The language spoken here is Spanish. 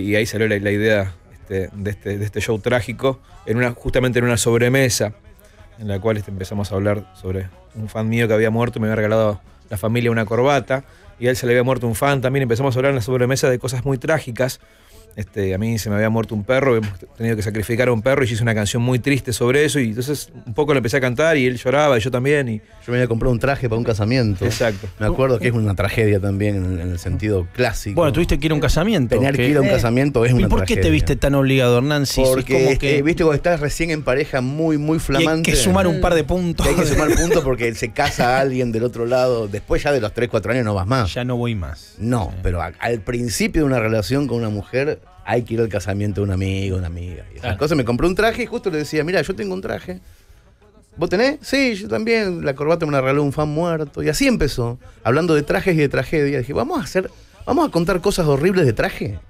y, ahí salió la, idea este, este, de, este, show trágico, en una, justamente en una sobremesa, en la cual este, empezamos a hablar sobre un fan mío que había muerto, me había regalado la familia una corbata, y a él se le había muerto un fan también, empezamos a hablar en la sobremesa de cosas muy trágicas, este, a mí se me había muerto un perro, hemos tenido que sacrificar a un perro y hice una canción muy triste sobre eso y entonces un poco lo empecé a cantar y él lloraba y yo también. Y... Yo me había comprado un traje para un casamiento. Exacto. Me acuerdo que es una tragedia también en, el sentido clásico. Bueno, tuviste que ir a un eh, casamiento. Tener que, ir a un casamiento es una tragedia. ¿Y por qué te viste tan obligado, Nancy Porque, eh, viste, cuando estás recién en pareja muy, muy flamante. hay que sumar un par de puntos. hay que sumar puntos porque se casa a alguien del otro lado. Después ya de los 3, 4 años no vas más. Ya no voy más. No, pero al principio de una relación con una mujer hay que ir al casamiento de un amigo, una amiga. Y esas cosas. Me compré un traje y justo le decía, mira, yo tengo un traje. ¿Vos tenés? Sí, yo también. La corbata me la regaló un fan muerto. Y así empezó. Hablando de trajes y de tragedia. Dije, vamos a hacer, vamos a contar cosas horribles de traje.